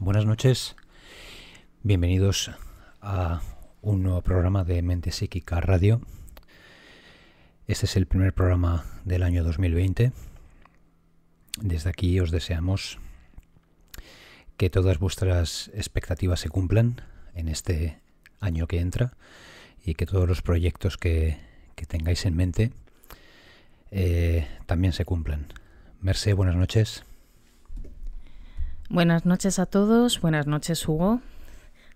Buenas noches, bienvenidos a un nuevo programa de Mente Psíquica Radio. Este es el primer programa del año 2020. Desde aquí os deseamos que todas vuestras expectativas se cumplan en este año que entra y que todos los proyectos que, tengáis en mente eh, también se cumplan. Merced, buenas noches. Buenas noches a todos, buenas noches Hugo.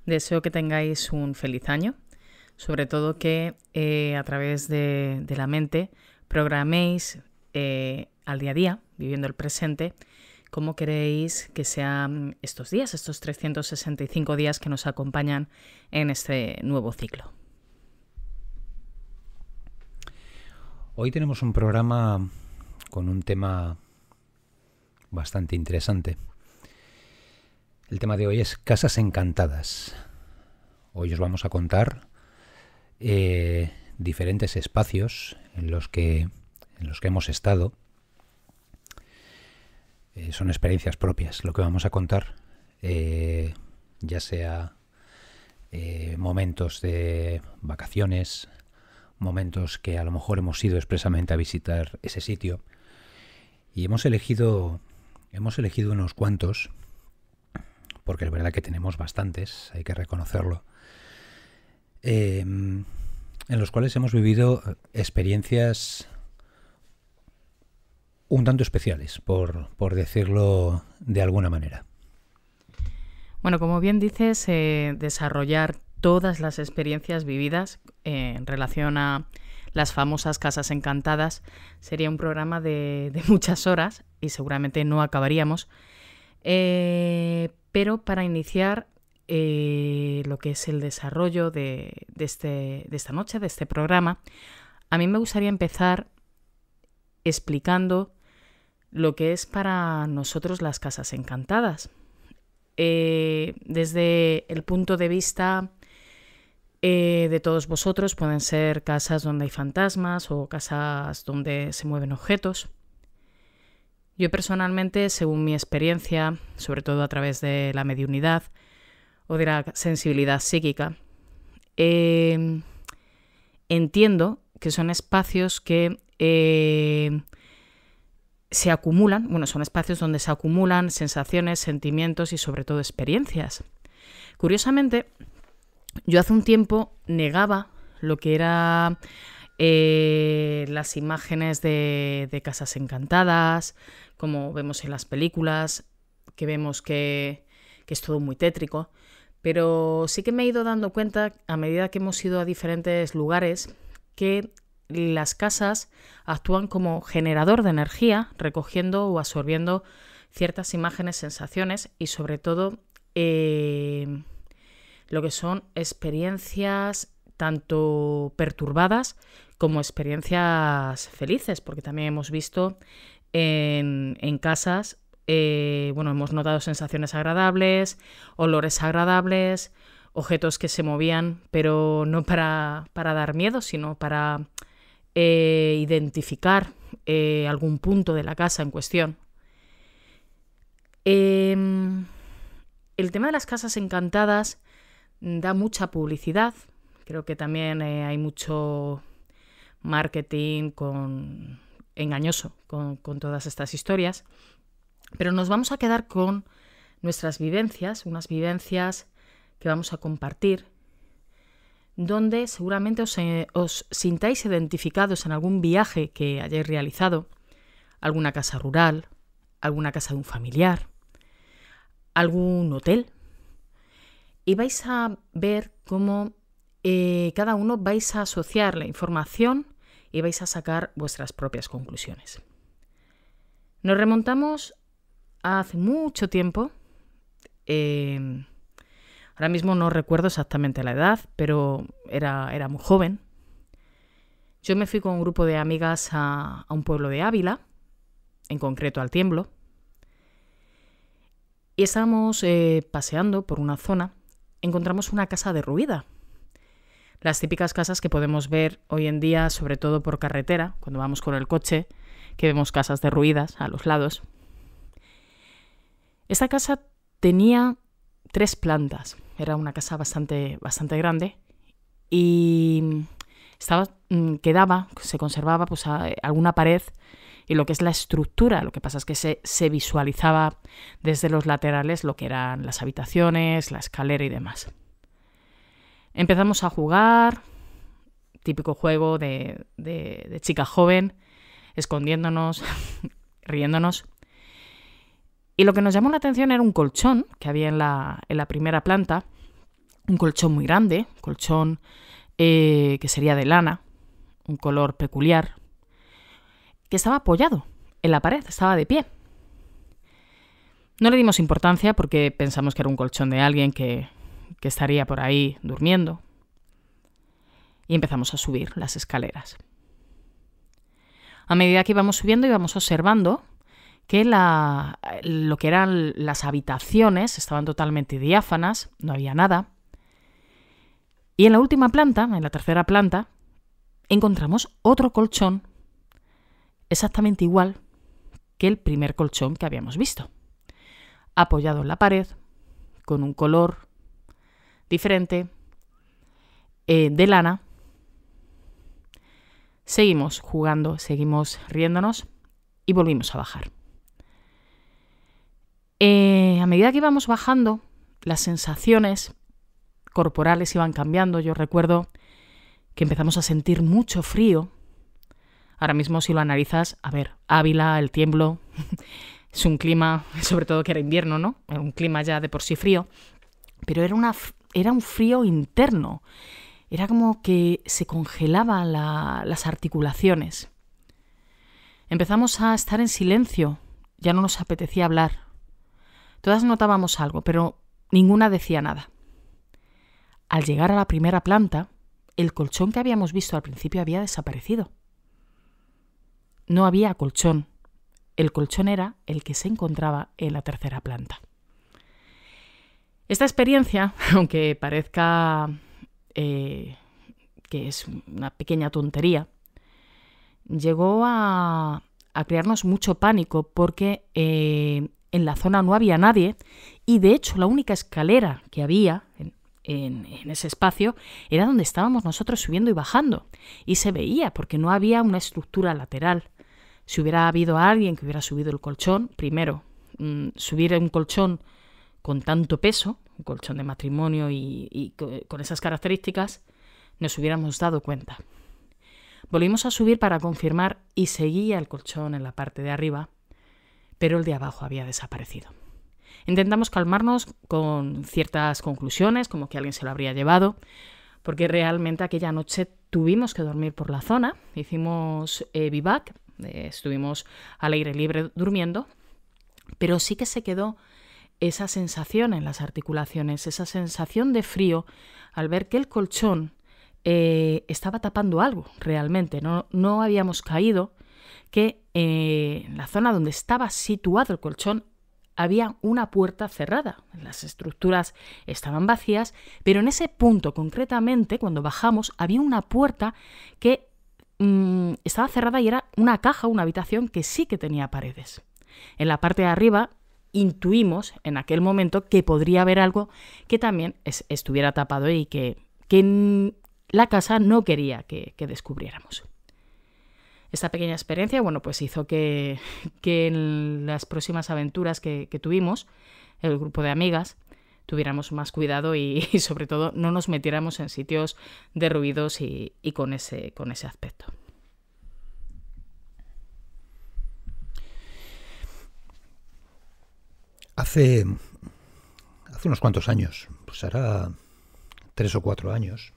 Deseo que tengáis un feliz año, sobre todo que eh, a través de, la mente programéis eh, al día a día, viviendo el presente, cómo queréis que sean estos días, estos 365 días que nos acompañan en este nuevo ciclo. Hoy tenemos un programa con un tema bastante interesante el tema de hoy es Casas Encantadas. Hoy os vamos a contar eh, diferentes espacios en los que, en los que hemos estado. Eh, son experiencias propias lo que vamos a contar, eh, ya sea momentos de vacaciones, momentos que a lo mejor hemos ido expresamente a visitar ese sitio. Y hemos elegido, hemos elegido unos cuantos porque es verdad que tenemos bastantes, hay que reconocerlo, eh, en los cuales hemos vivido eh, experiencias un tanto especiales, por, decirlo de alguna manera. Bueno, como bien dices, eh, desarrollar todas las experiencias vividas en relación a las famosas casas encantadas sería un programa de, muchas horas y seguramente no acabaríamos. Pero para iniciar eh, lo que es el desarrollo este, de, esta noche, de este programa, a mí me gustaría empezar explicando lo que es para nosotros las casas encantadas. Eh, desde el punto de vista eh, de todos vosotros, pueden ser casas donde hay fantasmas o casas donde se mueven objetos. Yo personalmente, según mi experiencia, sobre todo a través de la mediunidad o de la sensibilidad psíquica, em, entiendo que son espacios que em, se acumulan, bueno, son espacios donde se acumulan sensaciones, sentimientos y sobre todo experiencias. Curiosamente, yo hace un tiempo negaba lo que era eh, las imágenes de, casas encantadas, como vemos en las películas, que vemos que, es todo muy tétrico. Pero sí que me he ido dando cuenta, a medida que hemos ido a diferentes lugares, que las casas actúan como generador de energía, recogiendo o absorbiendo ciertas imágenes, sensaciones y sobre todo eh, lo que son experiencias tanto perturbadas como experiencias felices, porque también hemos visto en, casas, eh, bueno, hemos notado sensaciones agradables, olores agradables, objetos que se movían, pero no para, dar miedo, sino para eh, identificar eh, algún punto de la casa en cuestión. Em, el tema de las casas encantadas da mucha publicidad, Creo que también eh, hay mucho marketing con... engañoso con, todas estas historias. Pero nos vamos a quedar con nuestras vivencias, unas vivencias que vamos a compartir, donde seguramente eh, os, sintáis identificados en algún viaje que hayáis realizado, alguna casa rural, alguna casa de un familiar, algún hotel, y vais a ver cómo eh, cada uno vais a asociar la información y vais a sacar vuestras propias conclusiones. Nos remontamos hace mucho tiempo. Em, ahora mismo no recuerdo exactamente la edad, pero era, era, muy joven. Yo me fui con un grupo de amigas a, un pueblo de Ávila, en concreto al Tiemblo, y estábamos eh, paseando por una zona. Encontramos una casa derruida las típicas casas que podemos ver hoy en día, sobre todo por carretera, cuando vamos con el coche, que vemos casas derruidas a los lados. Esta casa tenía tres plantas, era una casa bastante, bastante grande y estaba, mm, quedaba, se conservaba pues, eh, alguna pared y lo que es la estructura. Lo que pasa es que se visualizaba desde los laterales lo que eran las habitaciones, la escalera y demás. Empezamos a jugar, típico juego de, chica joven, escondiéndonos, riéndonos. Y lo que nos llamó la atención era un colchón que había en la, primera planta, un colchón muy grande, colchón eh, que sería de lana, un color peculiar, que estaba apoyado en la pared, estaba de pie. No le dimos importancia porque pensamos que era un colchón de alguien que, que estaría por ahí durmiendo. Y empezamos a subir las escaleras. A medida que íbamos subiendo íbamos observando que la, lo que eran las habitaciones estaban totalmente diáfanas, no había nada. Y en la última planta, en la tercera planta, encontramos otro colchón exactamente igual que el primer colchón que habíamos visto, apoyado en la pared, con un color diferente eh, de lana. Seguimos jugando, seguimos riéndonos y volvimos a bajar. Eh, a medida que íbamos bajando, las sensaciones corporales iban cambiando. Yo recuerdo que empezamos a sentir mucho frío. Ahora mismo si lo analizas, a ver, Ávila, el tiemblo, es un clima, sobre todo que era invierno, ¿no? un clima ya de por sí frío, pero era una, era un frío interno. Era como que se congelaban las articulaciones. Empezamos a estar en silencio. Ya no nos apetecía hablar. Todas notábamos algo, pero ninguna decía nada. Al llegar a la primera planta, el colchón que habíamos visto al principio había desaparecido. No había colchón. El colchón era el que se encontraba en la tercera planta. Esta experiencia, aunque parezca eh, que es una pequeña tontería, llegó a, crearnos mucho pánico porque eh, en la zona no había nadie y de hecho la única escalera que había en, ese espacio era donde estábamos nosotros subiendo y bajando y se veía porque no había una estructura lateral. Si hubiera habido alguien que hubiera subido el colchón, primero, mm, subir un colchón con tanto peso, un colchón de matrimonio y, con esas características, nos hubiéramos dado cuenta. Volvimos a subir para confirmar y seguía el colchón en la parte de arriba, pero el de abajo había desaparecido. Intentamos calmarnos con ciertas conclusiones, como que alguien se lo habría llevado, porque realmente aquella noche tuvimos que dormir por la zona, hicimos eh, vivac, eh, estuvimos al aire libre durmiendo, pero sí que se quedó esa sensación en las articulaciones, esa sensación de frío al ver que el colchón eh, estaba tapando algo realmente, no, no habíamos caído que eh, en la zona donde estaba situado el colchón había una puerta cerrada. Las estructuras estaban vacías, pero en ese punto concretamente, cuando bajamos, había una puerta que mm, estaba cerrada y era una caja, una habitación que sí que tenía paredes. En la parte de arriba intuimos en aquel momento que podría haber algo que también estuviera tapado y que, la casa no quería que, descubriéramos. Esta pequeña experiencia, bueno, pues hizo que, en las próximas aventuras que, tuvimos, el grupo de amigas, tuviéramos más cuidado y, sobre todo no nos metiéramos en sitios derruidos y, y con, ese, con ese aspecto. hace, unos cuantos años, pues hará tres o cuatro años,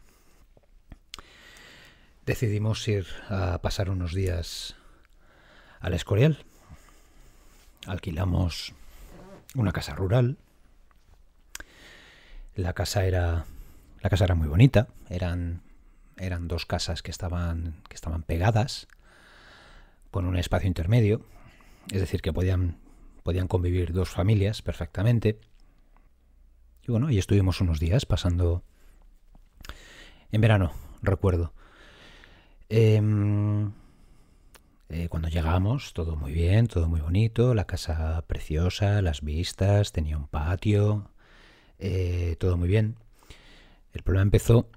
decidimos ir a pasar unos días al Escorial. Alquilamos una casa rural. La casa era la casa era muy bonita, eran eran dos casas que estaban que estaban pegadas con un espacio intermedio, es decir, que podían podían convivir dos familias perfectamente. Y bueno, y estuvimos unos días pasando en verano, recuerdo. Em, eh, cuando llegamos, todo muy bien, todo muy bonito, la casa preciosa, las vistas, tenía un patio, eh, todo muy bien. El problema empezó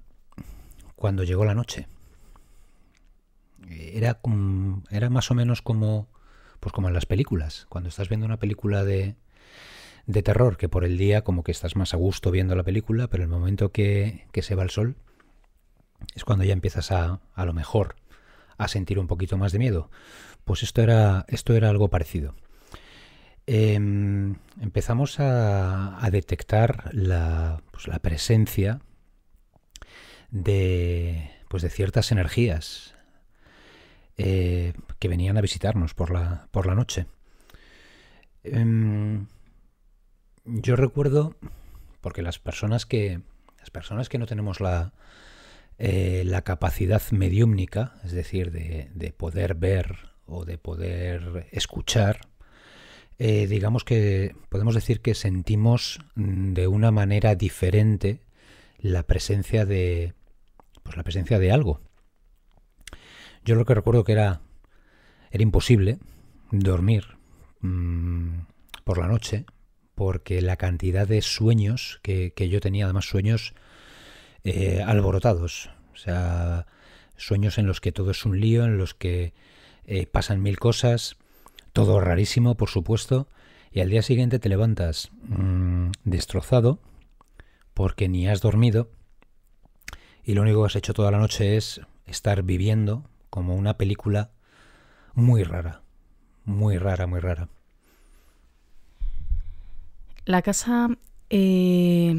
cuando llegó la noche. Era, era más o menos como pues como en las películas. Cuando estás viendo una película de, terror, que por el día como que estás más a gusto viendo la película, pero el momento que, se va el sol es cuando ya empiezas a, a lo mejor, a sentir un poquito más de miedo. Pues esto era, esto era algo parecido. Em, empezamos a, detectar la, pues la presencia de, pues de ciertas energías eh, que venían a visitarnos por la, noche. Em, yo recuerdo, porque las personas que, las personas que no tenemos la, eh, la capacidad mediúmnica, es decir, de, poder ver o de poder escuchar, eh, digamos que podemos decir que sentimos mm, de una manera diferente la presencia de pues la presencia de algo. Yo lo que recuerdo que era, era imposible dormir mm, por la noche, porque la cantidad de sueños que, yo tenía, además sueños eh, alborotados, o sea, sueños en los que todo es un lío, en los que eh, pasan mil cosas, todo rarísimo, por supuesto, y al día siguiente te levantas mm, destrozado, porque ni has dormido, y lo único que has hecho toda la noche es estar viviendo como una película muy rara, muy rara, muy rara. La casa eh,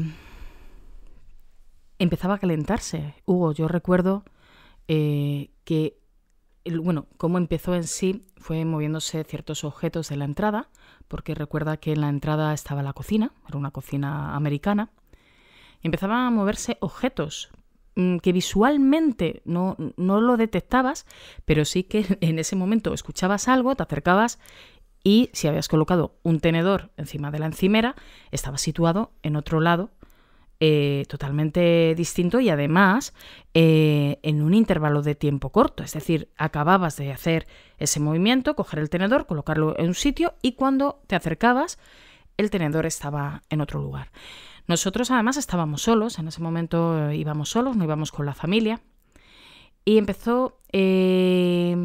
empezaba a calentarse. Hugo, yo recuerdo eh, que, bueno, cómo empezó en sí fue moviéndose ciertos objetos de la entrada, porque recuerda que en la entrada estaba la cocina, era una cocina americana. Y a moverse objetos, Mm, que visualmente no, lo detectabas, pero sí que en ese momento escuchabas algo, te acercabas y si habías colocado un tenedor encima de la encimera, estaba situado en otro lado eh, totalmente distinto y además eh, en un intervalo de tiempo corto. Es decir, acababas de hacer ese movimiento, coger el tenedor, colocarlo en un sitio y cuando te acercabas, el tenedor estaba en otro lugar. Nosotros además estábamos solos, en ese momento eh, íbamos solos, no íbamos con la familia. Y empezó eh,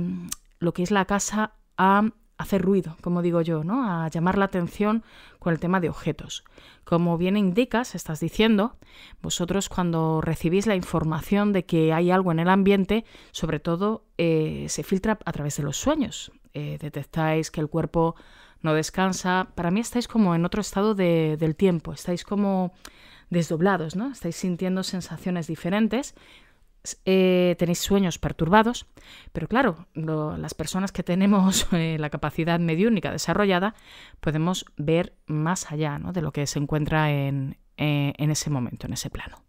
lo que es la casa a hacer ruido, como digo yo, ¿no? A llamar la atención con el tema de objetos. Como bien indicas, estás diciendo, vosotros cuando recibís la información de que hay algo en el ambiente, sobre todo eh, se filtra a través de los sueños. detectáis que el cuerpo no descansa. Para mí estáis como en otro estado de, del tiempo, estáis como desdoblados, ¿no? Estáis sintiendo sensaciones diferentes, eh, tenéis sueños perturbados, pero claro, las personas que tenemos eh, la capacidad mediúnica desarrollada podemos ver más allá de lo que se encuentra eh, en, ese momento, en ese plano.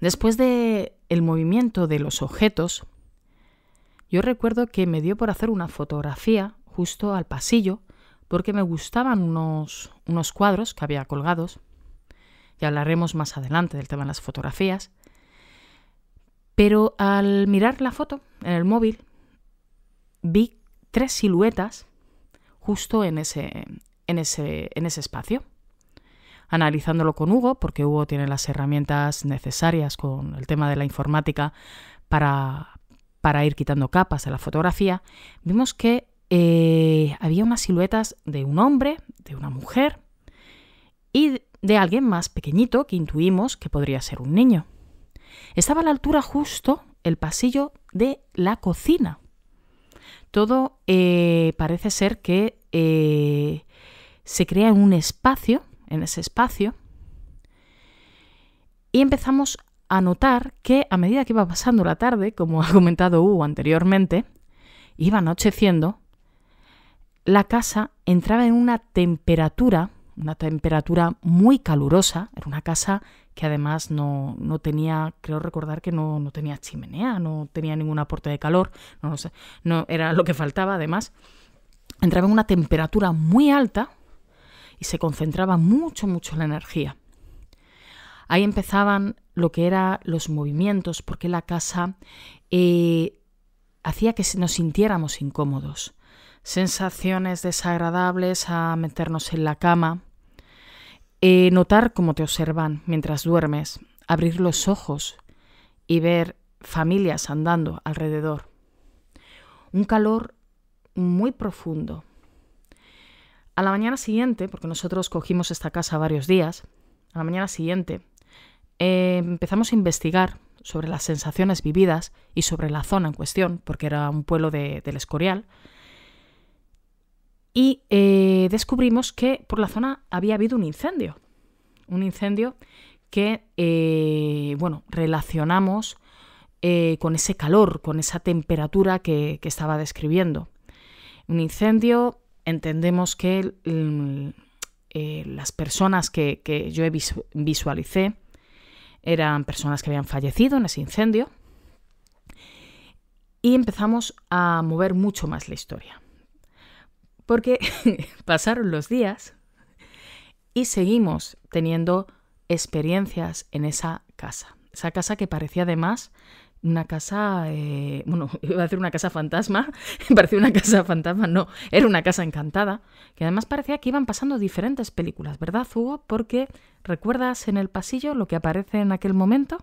Después del el movimiento de los objetos, yo recuerdo que me dio por hacer una fotografía justo al pasillo porque me gustaban unos, unos cuadros que había colgados. y hablaremos más adelante del tema de las fotografías. Pero al mirar la foto en el móvil, vi tres siluetas justo en ese, en ese, en ese espacio. Analizándolo con Hugo, porque Hugo tiene las herramientas necesarias con el tema de la informática para, para ir quitando capas de la fotografía, vimos que eh, había unas siluetas de un hombre, de una mujer y de alguien más pequeñito que intuimos que podría ser un niño. Estaba a la altura justo el pasillo de la cocina. Todo eh, parece ser que eh, se crea un espacio, en ese espacio, y empezamos a notar que a medida que iba pasando la tarde, como ha comentado Hugo anteriormente, iba anocheciendo la casa entraba en una temperatura, una temperatura muy calurosa, era una casa que además no, tenía, creo recordar que no, tenía chimenea, no tenía ningún aporte de calor, no, era lo que faltaba además. Entraba en una temperatura muy alta y se concentraba mucho, mucho la energía. Ahí empezaban lo que eran los movimientos, porque la casa eh, hacía que nos sintiéramos incómodos sensaciones desagradables a meternos en la cama, eh, notar cómo te observan mientras duermes, abrir los ojos y ver familias andando alrededor. Un calor muy profundo. A la mañana siguiente, porque nosotros cogimos esta casa varios días, a la mañana siguiente eh, empezamos a investigar sobre las sensaciones vividas y sobre la zona en cuestión, porque era un pueblo del Escorial, y eh, descubrimos que por la zona había habido un incendio. Un incendio que, eh, bueno, relacionamos eh, con ese calor, con esa temperatura que, estaba describiendo. Un incendio, entendemos que mm, las personas que, que, yo visualicé eran personas que habían fallecido en ese incendio y empezamos a mover mucho más la historia. Porque pasaron los días y seguimos teniendo experiencias en esa casa. Esa casa que parecía además una casa, eh, bueno, iba a decir una casa fantasma, parecía una casa fantasma, no, era una casa encantada, que además parecía que iban pasando diferentes películas, ¿verdad, Hugo? Porque, ¿recuerdas en el pasillo lo que aparece en aquel momento?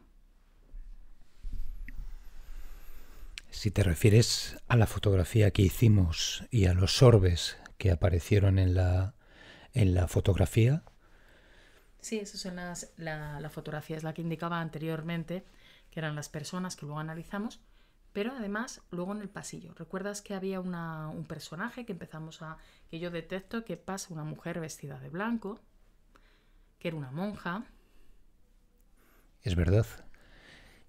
Si te refieres a la fotografía que hicimos y a los sorbes que aparecieron en la, en la fotografía. Sí, esa es la, fotografía, es la que indicaba anteriormente, que eran las personas que luego analizamos, pero además luego en el pasillo. ¿Recuerdas que había un personaje que empezamos a... que yo detecto que pasa una mujer vestida de blanco, que era una monja? Es verdad,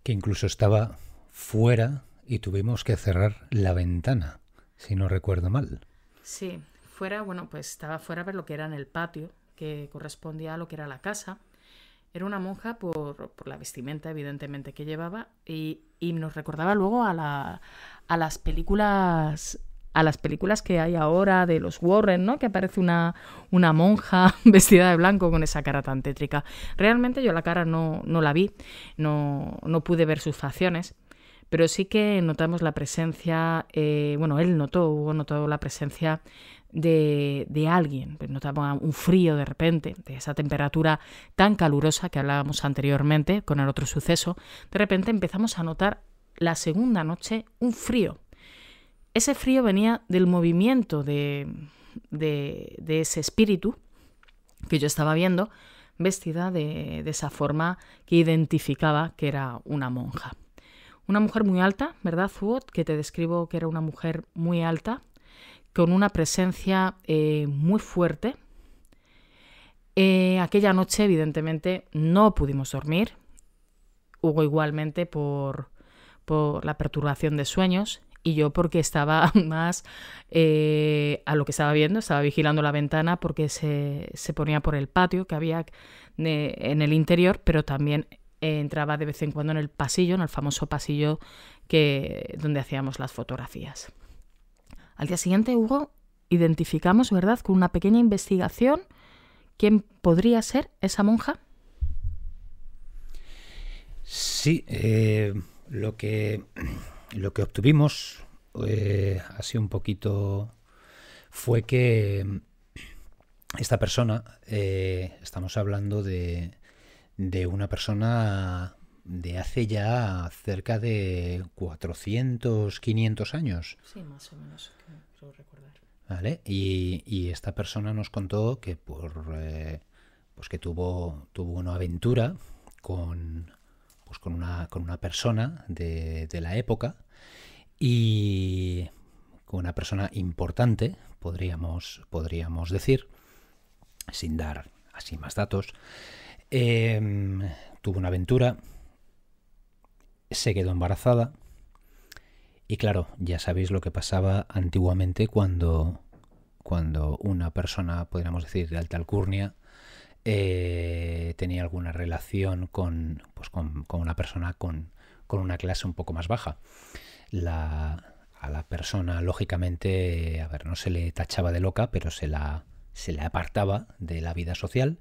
que incluso estaba fuera y tuvimos que cerrar la ventana, si no recuerdo mal. Sí, fuera, bueno, pues estaba fuera ver lo que era en el patio, que correspondía a lo que era la casa. Era una monja por, la vestimenta, evidentemente, que llevaba, y, y nos recordaba luego a, las películas a las películas que hay ahora de los Warren, ¿no? Que aparece una, una monja vestida de blanco con esa cara tan tétrica. Realmente yo la cara no, no la vi, no, no pude ver sus facciones, pero sí que notamos la presencia, eh, bueno, él notó, hubo notó la presencia de, de alguien, pues Notaba un frío de repente, de esa temperatura tan calurosa que hablábamos anteriormente con el otro suceso, de repente empezamos a notar la segunda noche un frío. Ese frío venía del movimiento de, de, ese espíritu que yo estaba viendo, vestida de, de esa forma que identificaba que era una monja. Una mujer muy alta, ¿verdad, Zuot? Que te describo que era una mujer muy alta, con una presencia eh, muy fuerte. Eh, aquella noche, evidentemente, no pudimos dormir. Hugo igualmente por, por la perturbación de sueños y yo porque estaba más eh, a lo que estaba viendo, estaba vigilando la ventana porque se, se ponía por el patio que había en el interior, pero también eh, entraba de vez en cuando en el pasillo, en el famoso pasillo que, donde hacíamos las fotografías. Al día siguiente, Hugo, identificamos, ¿verdad?, con una pequeña investigación quién podría ser esa monja. Sí, eh, lo, que, lo que obtuvimos eh, así un poquito fue que esta persona, estamos hablando de, de una persona de hace ya cerca de 400, 500 años. Sí, más o menos, creo recordar. Vale, y, esta persona nos contó que por eh, pues que tuvo, tuvo una aventura con, pues con, una, con una persona de, de la época y con una persona importante, podríamos, podríamos decir, sin dar así más datos, Em, tuvo una aventura, se quedó embarazada y claro, ya sabéis lo que pasaba antiguamente cuando, cuando una persona, podríamos decir, de alta alcurnia, eh, tenía alguna relación con, pues, una persona con, una clase un poco más baja. La, a la persona, lógicamente, a ver, no se le tachaba de loca, pero se la, se la apartaba de la vida social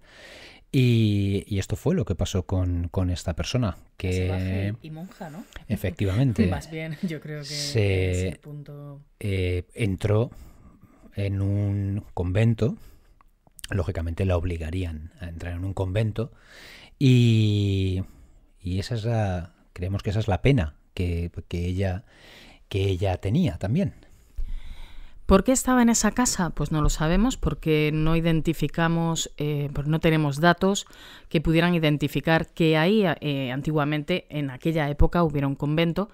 y, esto fue lo que pasó con, esta persona. Que, y monja, ¿no? Efectivamente. Más bien, yo creo que se, punto... Eh, entró en un convento. Lógicamente la obligarían a entrar en un convento. Y, y esa es la, creemos que esa es la pena que, ella, que ella tenía también. ¿Por qué estaba en esa casa? Pues no lo sabemos porque no identificamos, eh, no tenemos datos que pudieran identificar que ahí eh, antiguamente, en aquella época, hubiera un convento,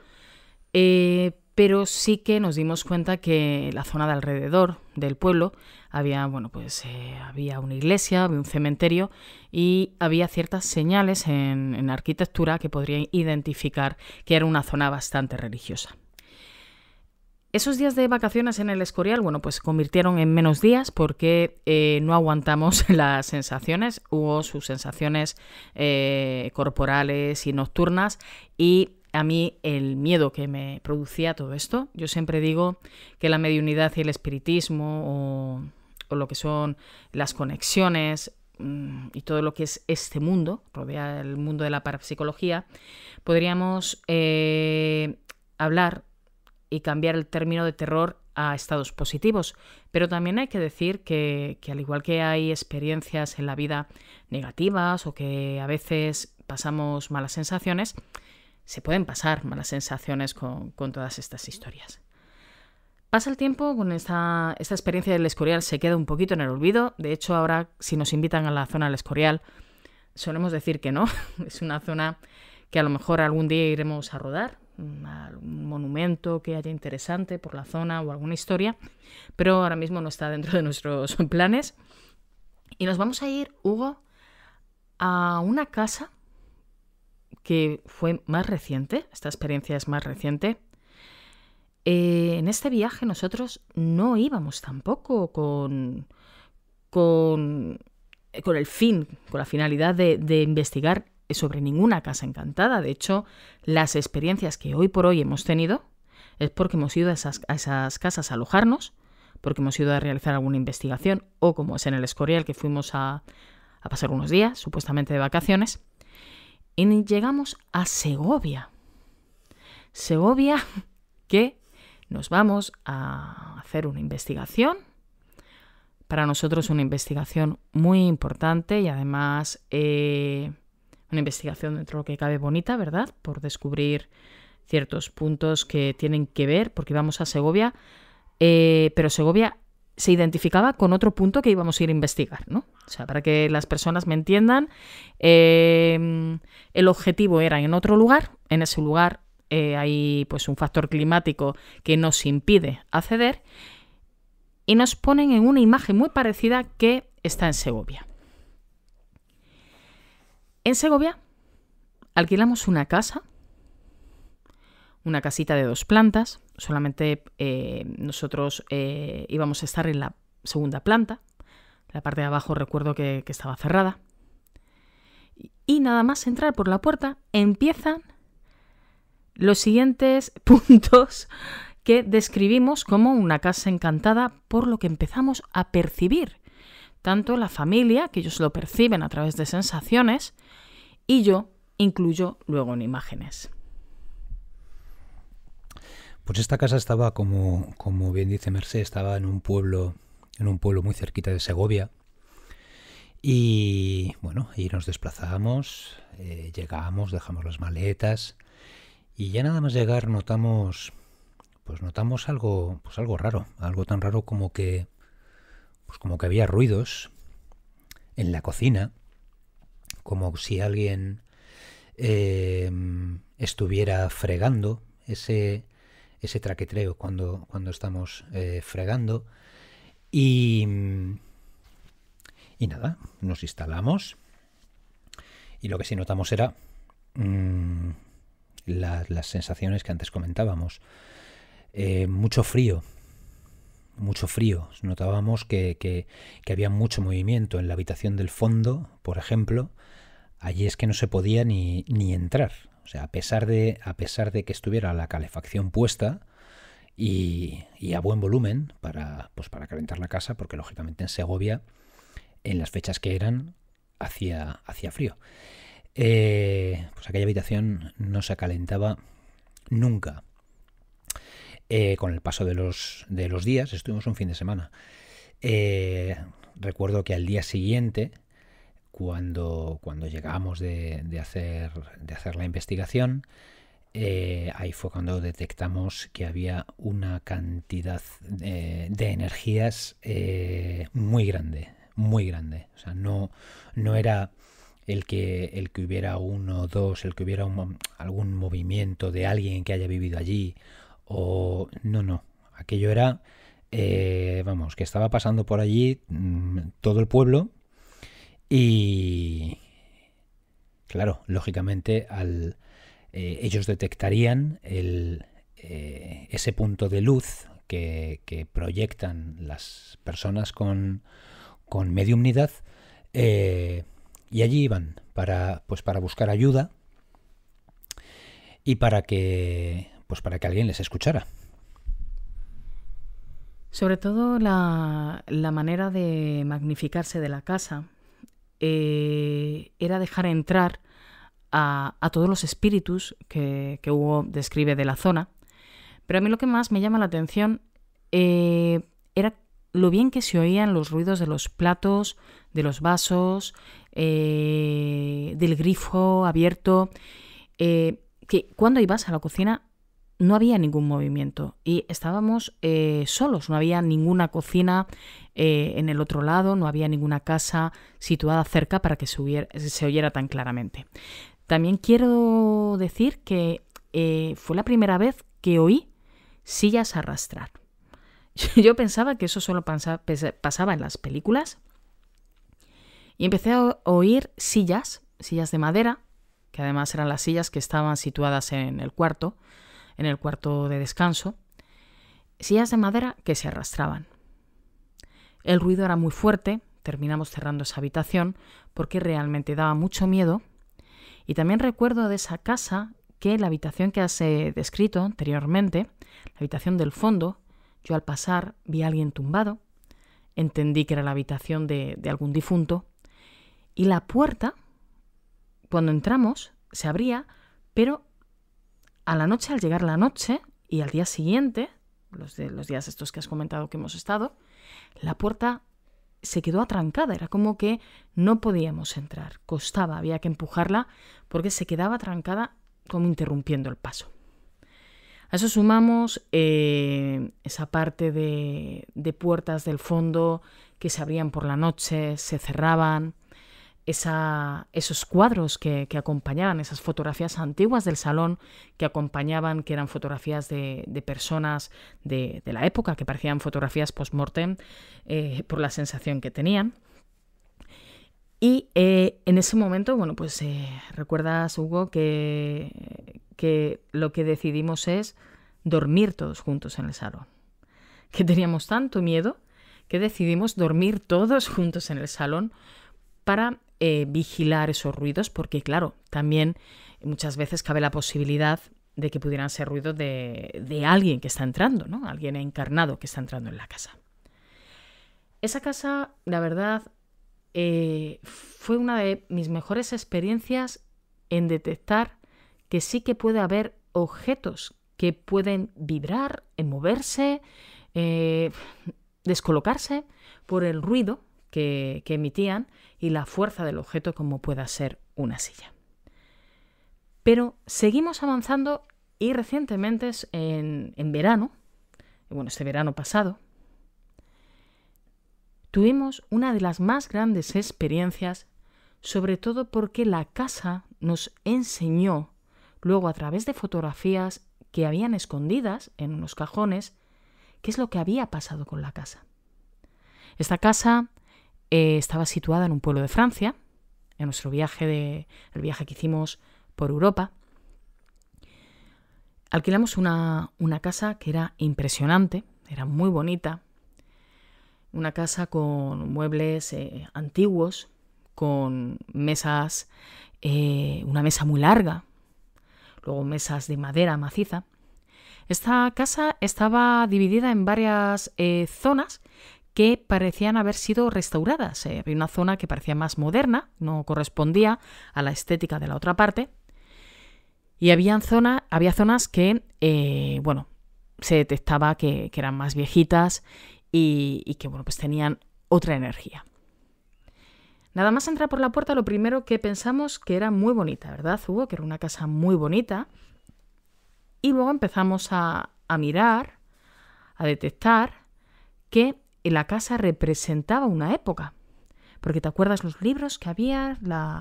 eh, pero sí que nos dimos cuenta que la zona de alrededor del pueblo había, bueno, pues, había una iglesia, había un cementerio y había ciertas señales en arquitectura que podrían identificar que era una zona bastante religiosa. Esos días de vacaciones en el Escorial, bueno, pues se convirtieron en menos días porque eh, no aguantamos las sensaciones, hubo sus sensaciones eh, corporales y nocturnas y a mí el miedo que me producía todo esto, yo siempre digo que la mediunidad y el espiritismo o, lo que son las conexiones mm, y todo lo que es este mundo, rodea el mundo de la parapsicología, podríamos eh, hablar y cambiar el término de terror a estados positivos. Pero también hay que decir que, al igual que hay experiencias en la vida negativas o que a veces pasamos malas sensaciones, se pueden pasar malas sensaciones con, todas estas historias. Pasa el tiempo con esta, esta experiencia del Escorial, se queda un poquito en el olvido. De hecho, ahora si nos invitan a la zona del Escorial, solemos decir que no. es una zona que a lo mejor algún día iremos a rodar, algún ah, monumento que haya interesante por la zona o alguna historia, pero ahora mismo no está dentro de nuestros planes. Y nos vamos a ir, Hugo, a una casa que fue más reciente, esta experiencia es más reciente. Eh, en este viaje nosotros no íbamos tampoco con, con, eh, con el fin, con la finalidad de investigar sobre ninguna casa encantada. De hecho, las experiencias que hoy por hoy hemos tenido es porque hemos ido a esas, casas a alojarnos, porque hemos ido a realizar alguna investigación o como es en el Escorial que fuimos a, pasar unos días, supuestamente de vacaciones, y llegamos a Segovia. Segovia que nos vamos a hacer una investigación. Para nosotros una investigación muy importante y además eh, una investigación dentro de lo que cabe bonita, ¿verdad? Por descubrir ciertos puntos que tienen que ver, porque íbamos a Segovia, eh, pero Segovia se identificaba con otro punto que íbamos a ir a investigar, ¿no? O sea, para que las personas me entiendan, em, el objetivo era en otro lugar, en ese lugar eh, hay pues un factor climático que nos impide acceder y nos ponen en una imagen muy parecida que está en Segovia. En Segovia alquilamos una casa, una casita de dos plantas, solamente eh, nosotros eh, íbamos a estar en la segunda planta, la parte de abajo recuerdo que estaba cerrada, y nada más entrar por la puerta empiezan los siguientes puntos que describimos como una casa encantada por lo que empezamos a percibir tanto la familia, que ellos lo perciben a través de sensaciones, y yo incluyo luego en imágenes. Pues esta casa estaba, como, como bien dice Merced, estaba en un pueblo, en un pueblo muy cerquita de Segovia. Y bueno, y nos desplazamos, eh, llegamos, dejamos las maletas. Y ya nada más llegar notamos. Pues notamos algo. Pues algo raro. Algo tan raro como que pues como que había ruidos en la cocina, como si alguien em, estuviera fregando ese, ese traquetreo cuando, cuando estamos eh, fregando. Y, nada, nos instalamos y lo que sí notamos era mm, las sensaciones que antes comentábamos. Eh, mucho frío, mucho frío. Notábamos que, había mucho movimiento en la habitación del fondo, por ejemplo. Allí es que no se podía ni, ni entrar. O sea, a pesar, de, a pesar de que estuviera la calefacción puesta y, a buen volumen para, pues, para calentar la casa, porque lógicamente en Segovia, en las fechas que eran, hacía, hacía frío. Eh, pues aquella habitación no se calentaba nunca. Eh, con el paso de los, de los días, estuvimos un fin de semana. Eh, recuerdo que al día siguiente, cuando, cuando llegamos de, hacer, de hacer la investigación, eh, ahí fue cuando detectamos que había una cantidad de, energías muy grande, muy grande. O sea, no, no era el que, el que hubiera uno o dos, el que hubiera algún movimiento de alguien que haya vivido allí o no, no, aquello era, eh, vamos, que estaba pasando por allí mm, todo el pueblo y, claro, lógicamente al, eh, ellos detectarían eh, ese punto de luz que, proyectan las personas con, con mediumnidad y allí iban para, pues para buscar ayuda y para que pues para que alguien les escuchara. Sobre todo la, manera de magnificarse de la casa eh, era dejar entrar a, todos los espíritus que, que Hugo describe de la zona, pero a mí lo que más me llama la atención eh, era lo bien que se oían los ruidos de los platos, de los vasos, eh, del grifo abierto. que cuando ibas a la cocina no había ningún movimiento y estábamos eh, solos, no había ninguna cocina eh, en el otro lado, no había ninguna casa situada cerca para que se, oyera tan claramente. También quiero decir que eh, fue la primera vez que oí sillas arrastrar. Yo pensaba que eso solo pasaba en las películas y empecé a oír sillas, sillas de madera, que además eran las sillas que estaban situadas en el cuarto, en el cuarto de descanso, sillas de madera que se arrastraban. El ruido era muy fuerte, terminamos cerrando esa habitación porque realmente daba mucho miedo. Y también recuerdo de esa casa que la habitación que has eh, descrito anteriormente, la habitación del fondo, yo al pasar vi a alguien tumbado, entendí que era la habitación de, de algún difunto, y la puerta, cuando entramos, se abría, pero a la noche, al llegar la noche y al día siguiente, los, días estos que has comentado que hemos estado, la puerta se quedó atrancada, era como que no podíamos entrar, costaba, había que empujarla porque se quedaba atrancada como interrumpiendo el paso. A eso sumamos eh, esa parte de puertas del fondo que se abrían por la noche, se cerraban, esos cuadros que, acompañaban, esas fotografías antiguas del salón que acompañaban, que eran fotografías de, personas de, la época, que parecían fotografías post-mortem eh, por la sensación que tenían. Y eh, en ese momento, bueno, pues eh, recuerdas, Hugo, que, que lo que decidimos es dormir todos juntos en el salón. Que teníamos tanto miedo que decidimos dormir todos juntos en el salón para eh, vigilar esos ruidos porque, claro, también muchas veces cabe la posibilidad de que pudieran ser ruidos de, de alguien que está entrando, ¿no? Alguien encarnado que está entrando en la casa. Esa casa, la verdad, eh, fue una de mis mejores experiencias en detectar que sí que puede haber objetos que pueden vibrar, en moverse, eh, descolocarse por el ruido que, emitían y la fuerza del objeto como pueda ser una silla. Pero seguimos avanzando y recientemente en, en verano, bueno, este verano pasado, tuvimos una de las más grandes experiencias, sobre todo porque la casa nos enseñó luego a través de fotografías que habían escondidas en unos cajones, qué es lo que había pasado con la casa. Esta casa eh, estaba situada en un pueblo de Francia, en nuestro viaje, de, el viaje que hicimos por Europa. Alquilamos una, casa que era impresionante, era muy bonita, una casa con muebles eh, antiguos, con mesas, eh, una mesa muy larga, luego mesas de madera maciza. Esta casa estaba dividida en varias zonas que parecían haber sido restauradas. ¿eh? había una zona que parecía más moderna, no correspondía a la estética de la otra parte. Y había, había zonas que, eh, bueno, se detectaba que, eran más viejitas y, que, bueno, pues tenían otra energía. Nada más entrar por la puerta, lo primero que pensamos que era muy bonita, ¿verdad, Hugo? Que era una casa muy bonita. Y luego empezamos a, a mirar, a detectar que la casa representaba una época. Porque te acuerdas los libros que había,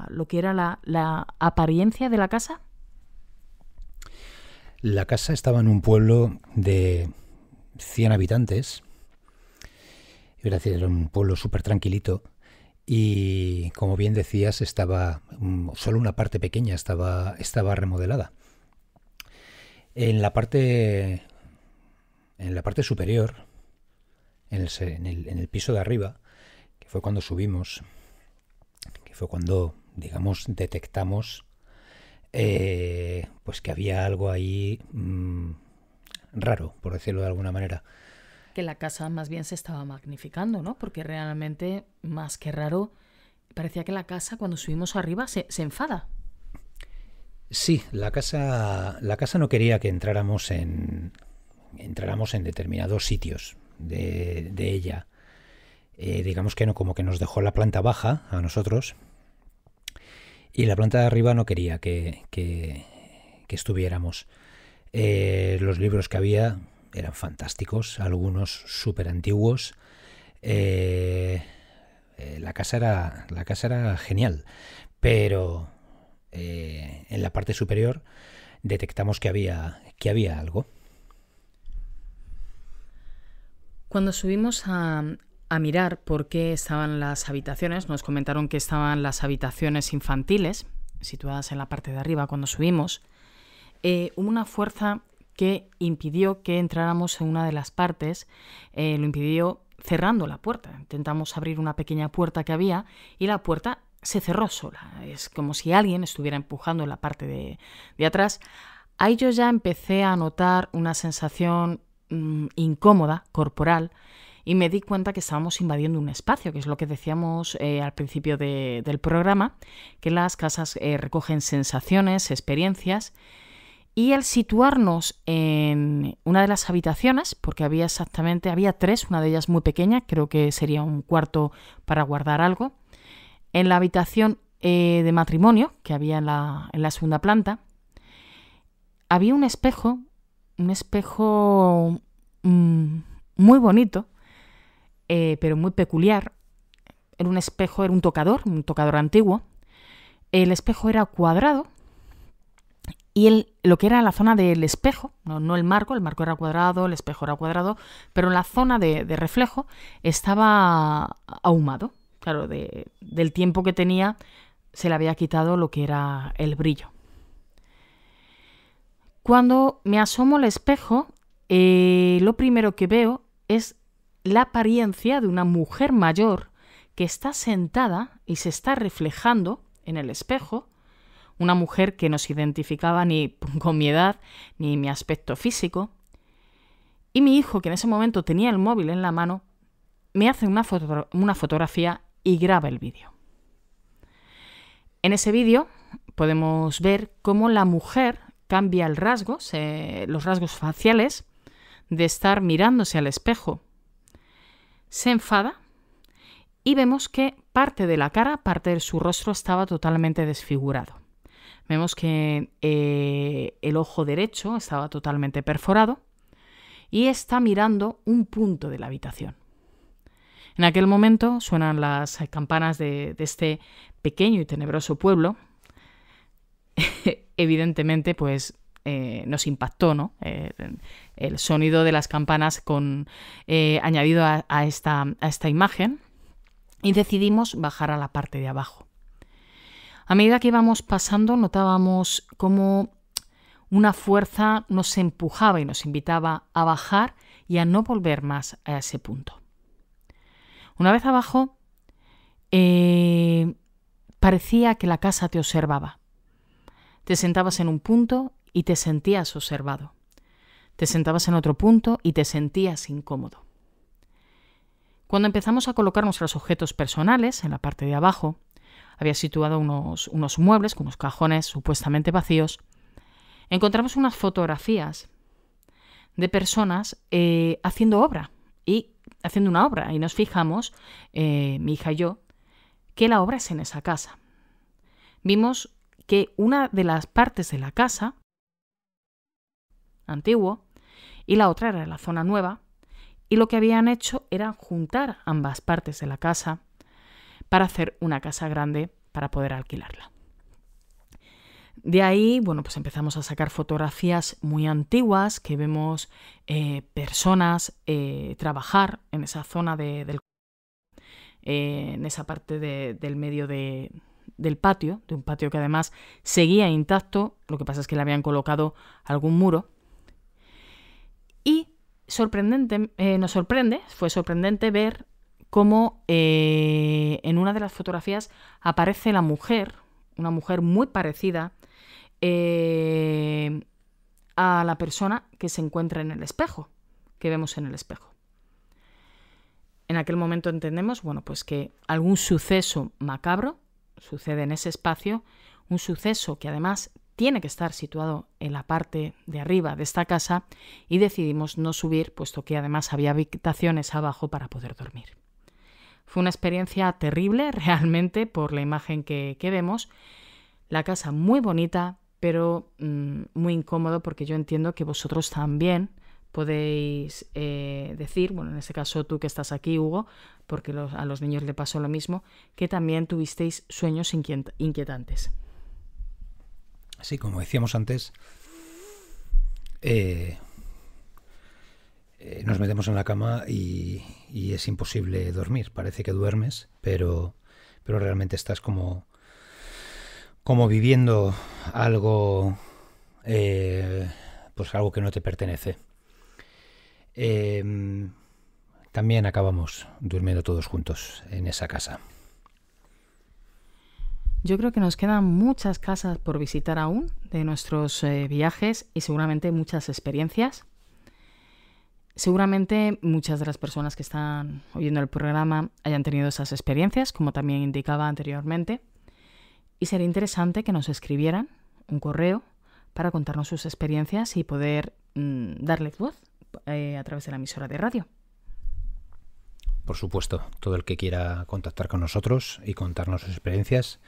lo que era la, apariencia de la casa. La casa estaba en un pueblo de 100 habitantes. Era un pueblo súper tranquilito. Y como bien decías, estaba mm, solo una parte pequeña estaba, estaba remodelada. En la parte en la parte superior en el, piso de arriba, que fue cuando subimos, que fue cuando, digamos, detectamos eh, pues que había algo ahí mm, raro, por decirlo de alguna manera. Que la casa más bien se estaba magnificando, ¿no? Porque realmente, más que raro, parecía que la casa cuando subimos arriba se, se enfada. Sí, la casa, la casa no quería que entráramos en, entráramos en determinados sitios de, ella, eh, digamos que no, como que nos dejó la planta baja a nosotros y la planta de arriba no quería que, estuviéramos. Eh, los libros que había eran fantásticos, algunos súper antiguos. Eh, la, casa era, la casa era genial, pero en la parte superior detectamos que había, que había algo. Cuando subimos a, mirar por qué estaban las habitaciones, nos comentaron que estaban las habitaciones infantiles, situadas en la parte de arriba cuando subimos, eh, hubo una fuerza que impidió que entráramos en una de las partes, eh, lo impidió cerrando la puerta. Intentamos abrir una pequeña puerta que había y la puerta se cerró sola. Es como si alguien estuviera empujando la parte de, de atrás. Ahí yo ya empecé a notar una sensación Mm, incómoda, corporal, y me di cuenta que estábamos invadiendo un espacio, que es lo que decíamos eh, al principio del programa, que las casas eh, recogen sensaciones, experiencias, y al situarnos en una de las habitaciones, porque había exactamente, había tres, una de ellas muy pequeña, creo que sería un cuarto para guardar algo, en la habitación eh, de matrimonio que había en la, en la segunda planta, había un espejo un espejo mm, muy bonito, eh, pero muy peculiar. Era un espejo, era un tocador, un tocador antiguo. El espejo era cuadrado y el, lo que era la zona del espejo, no, el marco, el marco era cuadrado, el espejo era cuadrado, pero la zona de, reflejo estaba ahumado. Claro, del tiempo que tenía se le había quitado lo que era el brillo. Cuando me asomo al espejo, eh, lo primero que veo es la apariencia de una mujer mayor que está sentada y se está reflejando en el espejo, una mujer que no se identificaba ni con mi edad ni mi aspecto físico, y mi hijo, que en ese momento tenía el móvil en la mano, me hace una, una fotografía y graba el vídeo. En ese vídeo podemos ver cómo la mujer cambia el los rasgos faciales, de estar mirándose al espejo. Se enfada y vemos que parte de la cara, parte de su rostro estaba totalmente desfigurado. Vemos que eh, el ojo derecho estaba totalmente perforado y está mirando un punto de la habitación. En aquel momento suenan las campanas de este pequeño y tenebroso pueblo evidentemente, pues eh, nos impactó, eh, el sonido de las campanas con, eh, añadido a, esta, a esta imagen y decidimos bajar a la parte de abajo. A medida que íbamos pasando notábamos cómo una fuerza nos empujaba y nos invitaba a bajar y a no volver más a ese punto. Una vez abajo, parecía que la casa te observaba te sentabas en un punto y te sentías observado. Te sentabas en otro punto y te sentías incómodo. Cuando empezamos a colocar nuestros objetos personales en la parte de abajo, había situado unos, muebles con unos cajones supuestamente vacíos, encontramos unas fotografías de personas eh, haciendo obra y haciendo una obra y nos fijamos, eh, mi hija y yo, que la obra es en esa casa. Vimos que una de las partes de la casa antiguo y la otra era la zona nueva y lo que habían hecho era juntar ambas partes de la casa para hacer una casa grande para poder alquilarla. De ahí, bueno, pues empezamos a sacar fotografías muy antiguas que vemos eh, personas eh, trabajar en esa zona del eh, en esa parte del medio de, del patio, de un patio que además seguía intacto, lo que pasa es que le habían colocado algún muro. Y sorprendente, eh, nos sorprende, fue sorprendente ver cómo eh, en una de las fotografías aparece la mujer, una mujer muy parecida eh, a la persona que se encuentra en el espejo, que vemos en el espejo. En aquel momento entendemos, bueno, pues que algún suceso macabro sucede en ese espacio, un suceso que además tiene que estar situado en la parte de arriba de esta casa y decidimos no subir, puesto que además había habitaciones abajo para poder dormir. Fue una experiencia terrible realmente por la imagen que, vemos. La casa muy bonita, pero mm, muy incómodo porque yo entiendo que vosotros también podéis eh, decir, bueno, en este caso tú que estás aquí, Hugo, porque a los niños le pasó lo mismo, que también tuvisteis sueños inquietantes. Sí, como decíamos antes, eh, eh, nos metemos en la cama y, es imposible dormir. Parece que duermes, pero, pero realmente estás como, como viviendo algo, pues algo que no te pertenece. Em, también acabamos durmiendo todos juntos en esa casa. Yo creo que nos quedan muchas casas por visitar aún de nuestros eh, viajes y seguramente muchas experiencias. Seguramente muchas de las personas que están oyendo el programa hayan tenido esas experiencias, como también indicaba anteriormente. Y sería interesante que nos escribieran un correo para contarnos sus experiencias y poder mm, darles voz eh, a través de la emisora de radio. Por supuesto, todo el que quiera contactar con nosotros y contarnos sus experiencias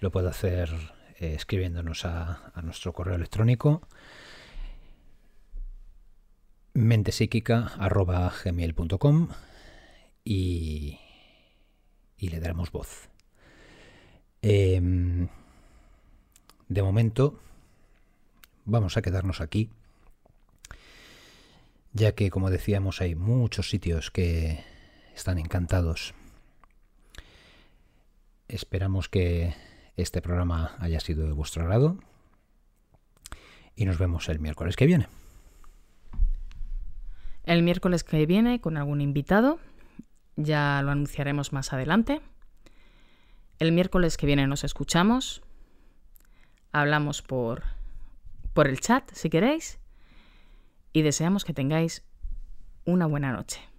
lo puede hacer eh, escribiéndonos a, nuestro correo electrónico mentepsíquica.com y, y le daremos voz. Em, de momento, vamos a quedarnos aquí ya que como decíamos hay muchos sitios que están encantados. Esperamos que este programa haya sido de vuestro agrado y nos vemos el miércoles que viene. El miércoles que viene con algún invitado, ya lo anunciaremos más adelante. El miércoles que viene nos escuchamos, hablamos por, por el chat si queréis y deseamos que tengáis una buena noche.